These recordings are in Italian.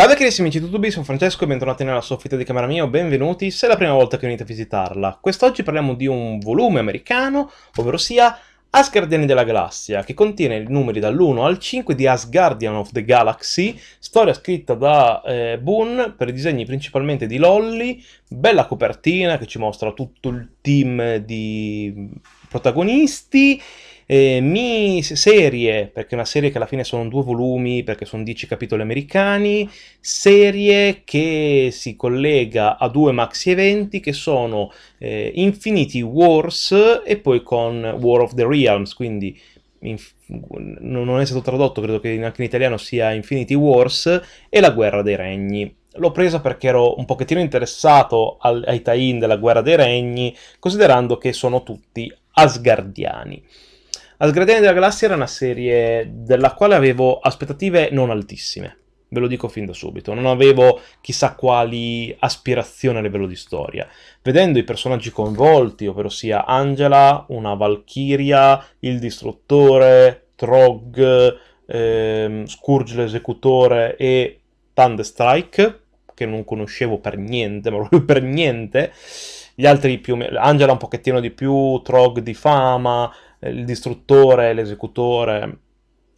Salve carissimi amici di tubi, sono Francesco e bentornati nella soffitta di camera mia, benvenuti se è la prima volta che venite a visitarla. Quest'oggi parliamo di un volume americano, ovvero sia Asgardiani della Galassia, che contiene i numeri dall'1 al 5 di Asgardian of the Galaxy, storia scritta da eh, Boone per i disegni principalmente di Lolly, bella copertina che ci mostra tutto il team di protagonisti eh, mi serie, perché è una serie che alla fine sono due volumi, perché sono dieci capitoli americani, serie che si collega a due maxi eventi che sono eh, Infinity Wars e poi con War of the Realms, quindi Inf- non è stato tradotto, credo che anche in italiano sia Infinity Wars e La guerra dei regni. L'ho presa perché ero un pochettino interessato al- ai tie-in della guerra dei regni, considerando che sono tutti asgardiani. As Guardiani della Galassia era una serie della quale avevo aspettative non altissime, ve lo dico fin da subito, non avevo chissà quali aspirazioni a livello di storia. Vedendo i personaggi coinvolti, ovvero sia Angela, una Valchiria, il Distruttore, Trog, ehm, Scourge l'esecutore e Thunderstrike, che non conoscevo per niente, ma proprio per niente, gli altri più... Angela un pochettino di più, Trog di fama, il distruttore, l'esecutore,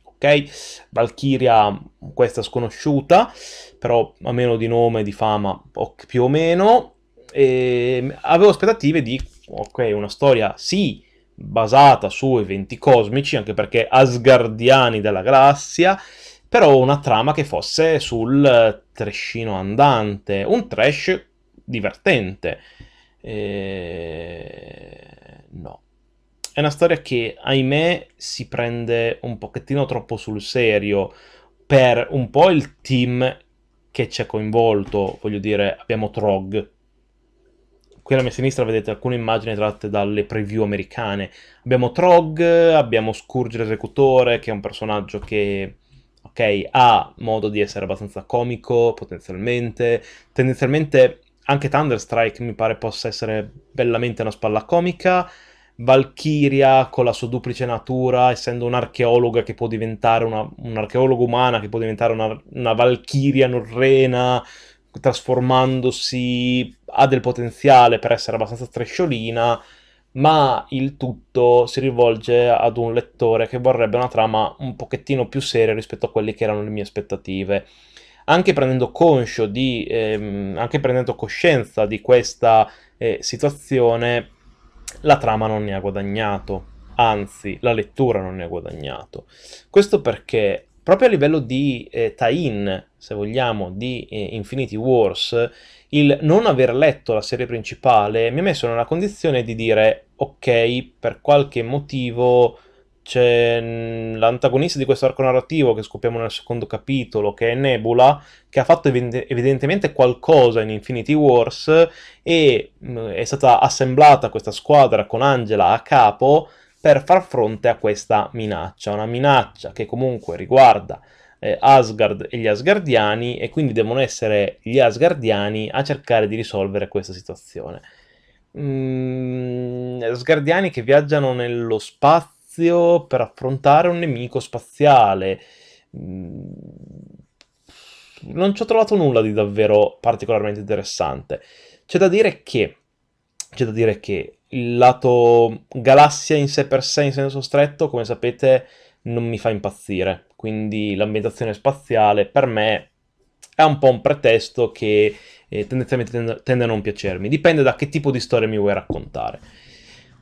ok? Valkyria, questa sconosciuta, però a meno di nome, di fama, più o meno. E avevo aspettative di, ok, una storia sì basata su eventi cosmici, anche perché asgardiani della galassia, però una trama che fosse sul trescino andante, un trash divertente. E... No è una storia che, ahimè, si prende un pochettino troppo sul serio per un po' il team che c'è coinvolto. Voglio dire, abbiamo Trog. Qui alla mia sinistra vedete alcune immagini tratte dalle preview americane. Abbiamo Trog, abbiamo Scourge l'esecutore, che è un personaggio che ok, ha modo di essere abbastanza comico potenzialmente, tendenzialmente anche Thunderstrike mi pare possa essere bellamente una spalla comica, Valkyria con la sua duplice natura, essendo un'archeologa che può diventare una, un'archeologa umana, che può diventare una, una Valkyria norrena, trasformandosi, ha del potenziale per essere abbastanza strisciolina, ma il tutto si rivolge ad un lettore che vorrebbe una trama un pochettino più seria rispetto a quelle che erano le mie aspettative. Anche prendendo, di, ehm, anche prendendo coscienza di questa eh, situazione, la trama non ne ha guadagnato, anzi la lettura non ne ha guadagnato. Questo perché proprio a livello di eh, tie-in, se vogliamo, di eh, Infinity Wars, il non aver letto la serie principale mi ha messo nella condizione di dire ok, per qualche motivo c'è mm, l'antagonista di questo arco narrativo che scopriamo nel secondo capitolo, che è Nebula, che ha fatto evidentemente qualcosa in Infinity Wars e mm, è stata assemblata questa squadra con Angela a capo per far fronte a questa minaccia, una minaccia che comunque riguarda eh, Asgard e gli Asgardiani e quindi devono essere gli Asgardiani a cercare di risolvere questa situazione. Mm, Asgardiani che viaggiano nello spazio esercizio per affrontare un nemico spaziale. Mm, non ci ho trovato nulla di davvero particolarmente interessante. C'è da dire che, c'è da dire che il lato galassia in sé per sé, in senso stretto, come sapete, non mi fa impazzire. Quindi l'ambientazione spaziale per me è un po' un pretesto che eh, tendenzialmente tende a non piacermi. Dipende da che tipo di storia mi vuoi raccontare.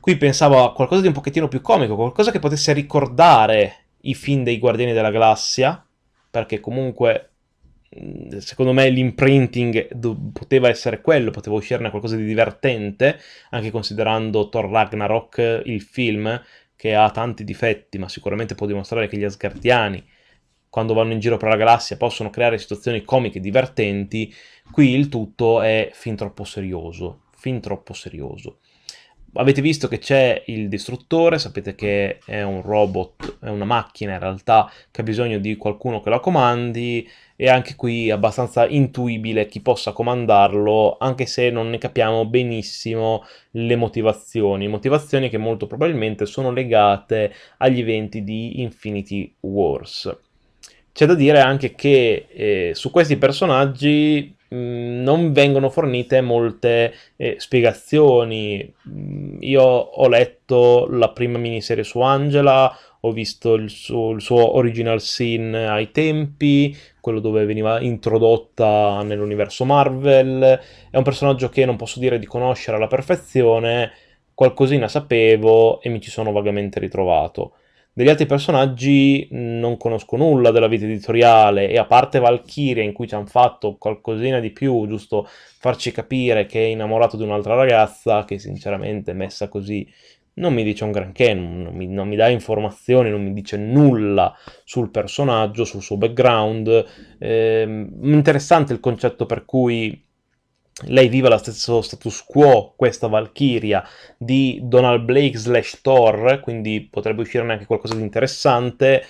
Qui pensavo a qualcosa di un pochettino più comico, qualcosa che potesse ricordare i film dei Guardiani della Galassia, perché comunque mm, secondo me l'imprinting do- poteva essere quello, poteva uscirne qualcosa di divertente, anche considerando Thor Ragnarok il film che ha tanti difetti, ma sicuramente può dimostrare che gli Asgardiani quando vanno in giro per la galassia possono creare situazioni comiche divertenti, qui il tutto è fin troppo serioso, fin troppo serioso avete visto che c'è il distruttore, sapete che è un robot, è una macchina in realtà che ha bisogno di qualcuno che la comandi e anche qui è abbastanza intuibile chi possa comandarlo, anche se non ne capiamo benissimo le motivazioni, motivazioni che molto probabilmente sono legate agli eventi di Infinity Wars. C'è da dire anche che eh, su questi personaggi mm, non vengono fornite molte eh, spiegazioni, io ho letto la prima miniserie su Angela, ho visto il suo, il suo original sin ai tempi, quello dove veniva introdotta nell'universo Marvel, è un personaggio che non posso dire di conoscere alla perfezione, qualcosina sapevo e mi ci sono vagamente ritrovato. Degli altri personaggi non conosco nulla della vita editoriale e a parte Valkyria in cui ci hanno fatto qualcosina di più, giusto farci capire che è innamorato di un'altra ragazza che sinceramente messa così non mi dice un granché, non mi, non mi, dà informazioni, non mi dice nulla sul personaggio, sul suo background. Eh, interessante il concetto per cui lei vive lo stesso status quo, questa Valkyria, di Donald Blake slash Thor, quindi potrebbe uscirne anche qualcosa di interessante,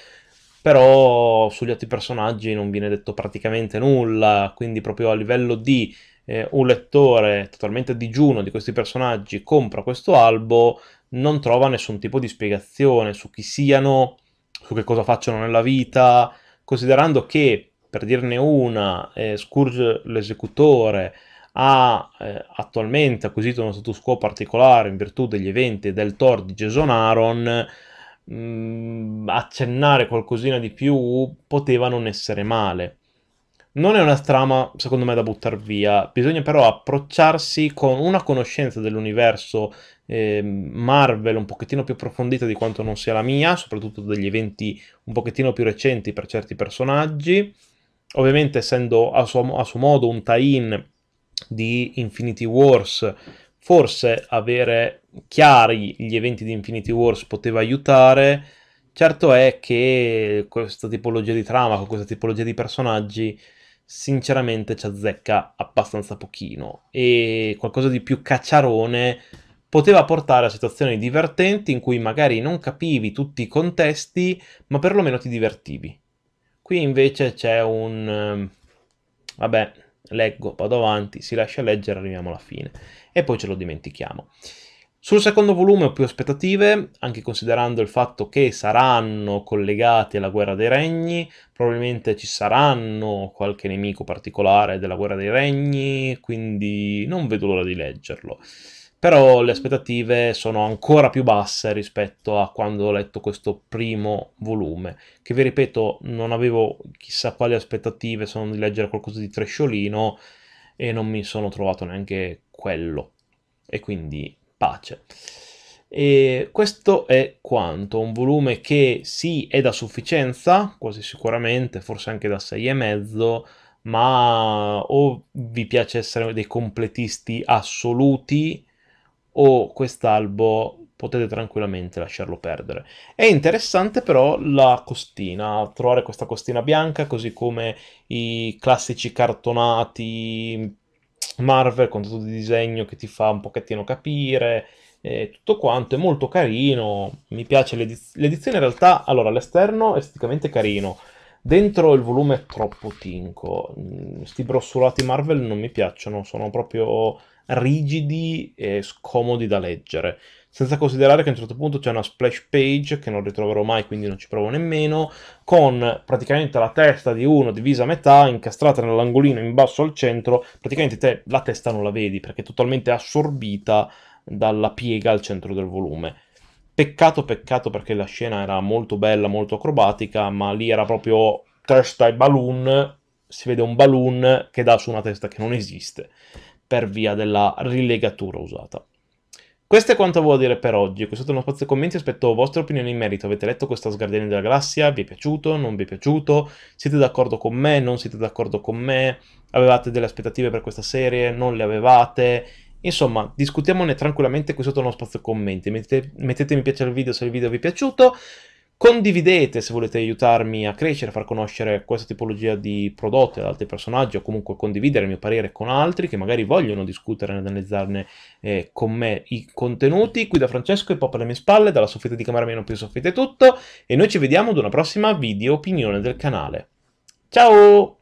però sugli altri personaggi non viene detto praticamente nulla, quindi proprio a livello di eh, un lettore totalmente a digiuno di questi personaggi compra questo albo, non trova nessun tipo di spiegazione su chi siano, su che cosa facciano nella vita, considerando che, per dirne una, eh, Scourge l'esecutore ha eh, attualmente acquisito uno status quo particolare in virtù degli eventi del Thor di Jason Aaron, mh, mm, accennare qualcosina di più poteva non essere male. Non è una trama, secondo me, da buttare via, bisogna però approcciarsi con una conoscenza dell'universo eh, Marvel un pochettino più approfondita di quanto non sia la mia, soprattutto degli eventi un pochettino più recenti per certi personaggi. Ovviamente essendo a suo, a suo modo un tie-in di Infinity Wars. Forse avere chiari gli eventi di Infinity Wars poteva aiutare. Certo è che questa tipologia di trama, con questa tipologia di personaggi, sinceramente ci azzecca abbastanza pochino. E qualcosa di più cacciarone poteva portare a situazioni divertenti in cui magari non capivi tutti i contesti, ma perlomeno ti divertivi. Qui invece c'è un... Ehm, vabbè, leggo, vado avanti, si lascia leggere, arriviamo alla fine e poi ce lo dimentichiamo. Sul secondo volume ho più aspettative, anche considerando il fatto che saranno collegati alla Guerra dei Regni, probabilmente ci saranno qualche nemico particolare della Guerra dei Regni, quindi non vedo l'ora di leggerlo. Però le aspettative sono ancora più basse rispetto a quando ho letto questo primo volume, che vi ripeto non avevo chissà quali aspettative se non di leggere qualcosa di tresciolino e non mi sono trovato neanche quello. E quindi pace. E questo è quanto, un volume che sì è da sufficienza, quasi sicuramente, forse anche da 6,5, ma o vi piace essere dei completisti assoluti o quest'albo potete tranquillamente lasciarlo perdere. È interessante però la costina, trovare questa costina bianca, così come i classici cartonati Marvel con tutto il disegno che ti fa un pochettino capire, eh, tutto quanto è molto carino, mi piace l'ediz- l'edizione in realtà, allora all'esterno è esteticamente carino, Dentro il volume è troppo tinco, mm, sti brossolati Marvel non mi piacciono, sono proprio rigidi e scomodi da leggere. Senza considerare che a un certo punto c'è una splash page che non ritroverò mai, quindi non ci provo nemmeno, con praticamente la testa di uno divisa a metà, incastrata nell'angolino in basso al centro, praticamente te la testa non la vedi perché è totalmente assorbita dalla piega al centro del volume Peccato, peccato perché la scena era molto bella, molto acrobatica, ma lì era proprio testa e balloon, si vede un balloon che dà su una testa che non esiste, per via della rilegatura usata. Questo è quanto volevo dire per oggi, questo è stato uno spazio di commenti, aspetto vostre opinioni in merito, avete letto questa Sgardiani della Galassia, vi è piaciuto, non vi è piaciuto, siete d'accordo con me, non siete d'accordo con me, avevate delle aspettative per questa serie, non le avevate, Insomma, discutiamone tranquillamente qui sotto nello spazio commenti, Mettete, mettete mi piace al video se il video vi è piaciuto, condividete se volete aiutarmi a crescere, a far conoscere questa tipologia di prodotti ad altri personaggi o comunque condividere il mio parere con altri che magari vogliono discutere e analizzarne eh, con me i contenuti. Qui da Francesco e Pop alle mie spalle, dalla soffitta di camera meno più soffitta è tutto e noi ci vediamo ad una prossima video opinione del canale. Ciao!